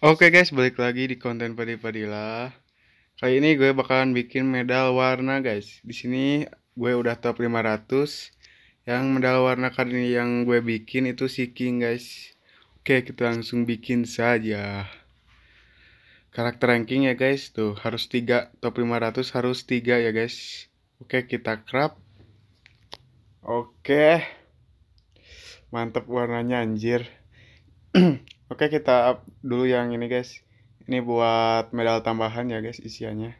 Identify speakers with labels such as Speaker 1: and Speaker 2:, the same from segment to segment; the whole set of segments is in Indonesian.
Speaker 1: Oke guys, balik lagi di konten Padi Padila. Kali ini gue bakalan bikin medal warna guys. Di sini gue udah top 500. Yang medal warna kali ini yang gue bikin itu si King guys. Oke, kita langsung bikin saja. Karakter ranking ya guys, tuh harus 3, top 500 harus 3 ya guys. Oke, kita crop. Oke. Mantap warnanya anjir. Oke kita up dulu yang ini guys. Ini buat medal tambahan ya guys isiannya.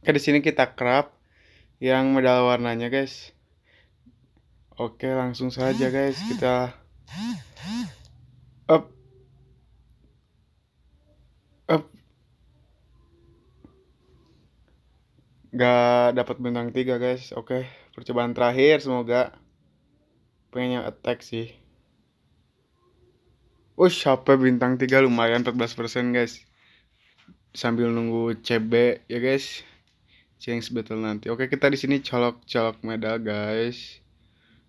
Speaker 1: Oke di sini kita kerap, yang medal warnanya guys. Oke langsung saja guys kita up up gak dapat bintang tiga guys oke percobaan terakhir semoga pengennya attack sih Oh siapa bintang 3 lumayan 14% guys Sambil nunggu CB ya guys Change battle nanti Oke kita di sini colok-colok medal guys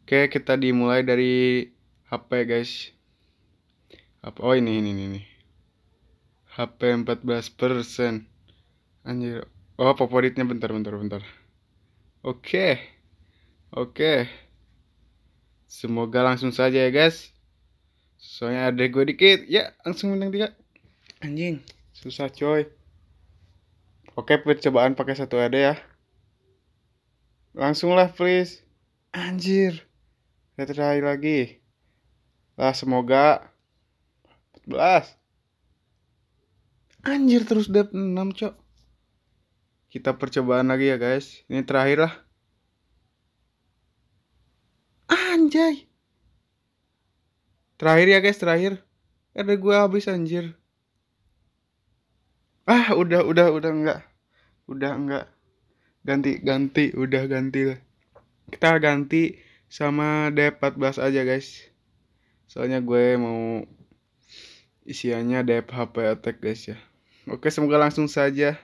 Speaker 1: Oke kita dimulai dari HP guys Apa? Oh ini ini ini HP 14% Anjir Oh favoritnya bentar bentar bentar Oke Oke Semoga langsung saja ya guys soalnya ada gue dikit ya langsung menang tiga anjing susah coy oke percobaan pakai satu ada ya langsung lah please anjir terakhir lagi lah semoga 14 anjir terus dap 6 cok kita percobaan lagi ya guys ini terakhir lah anjay Terakhir ya guys, terakhir. Ada gue habis anjir. Ah, udah, udah, udah enggak. Udah enggak. Ganti, ganti, udah ganti. lah. Kita ganti sama D14 aja guys. Soalnya gue mau isiannya D HP attack guys ya. Oke, semoga langsung saja.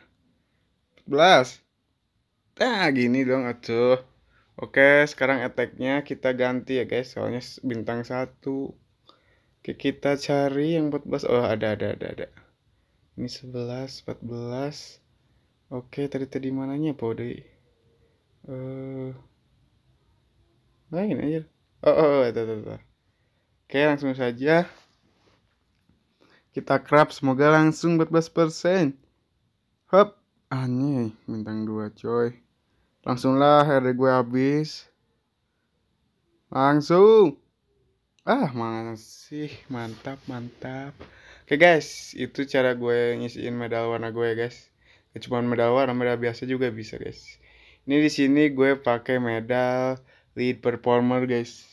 Speaker 1: 14. Nah, gini dong atuh. Oke, sekarang attack kita ganti ya guys. Soalnya bintang satu Oke, kita cari yang 14. Oh, ada, ada, ada, ada. Ini 11, 14. Oke, tadi tadi mananya, Pode? Eh. Uh, lain aja. Oh, oh, oh, itu, itu, itu. Oke, langsung saja. Kita crab semoga langsung 14%. Hop. aneh bintang 2, coy. langsunglah lah, hari gue habis. Langsung. Ah, masih mantap, mantap. Oke, guys, itu cara gue ngisiin medal warna gue guys. Gak cuma medal warna, medal biasa juga bisa, guys. Ini di sini gue pakai medal lead performer, guys.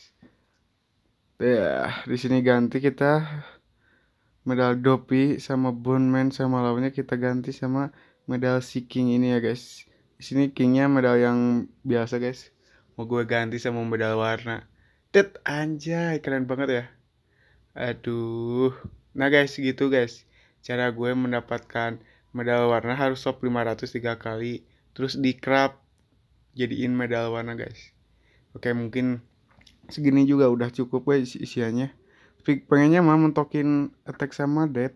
Speaker 1: Ya, di sini ganti kita medal dopi sama man sama lawannya kita ganti sama medal seeking ini ya, guys. Di sini kingnya medal yang biasa, guys. Mau gue ganti sama medal warna. Tet anjay, keren banget ya. Aduh. Nah guys, gitu guys. Cara gue mendapatkan medal warna harus swap 500 tiga kali. Terus di crop jadiin medal warna guys. Oke, mungkin segini juga udah cukup guys isiannya. Tapi pengennya mah mentokin attack sama dead.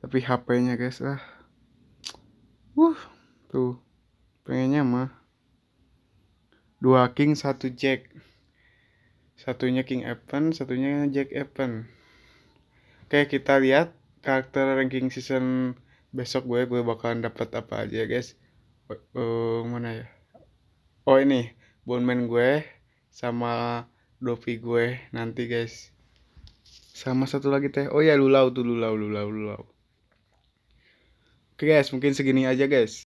Speaker 1: Tapi HP-nya guys, lah. Wuh, tuh. Pengennya mah dua king satu jack satunya King Evan satunya Jack Evan oke kita lihat karakter ranking season besok gue gue bakalan dapat apa aja guys uh, mana ya oh ini man gue sama Dovi gue nanti guys sama satu lagi teh oh ya lulau tuh lulau lulau lulau oke guys mungkin segini aja guys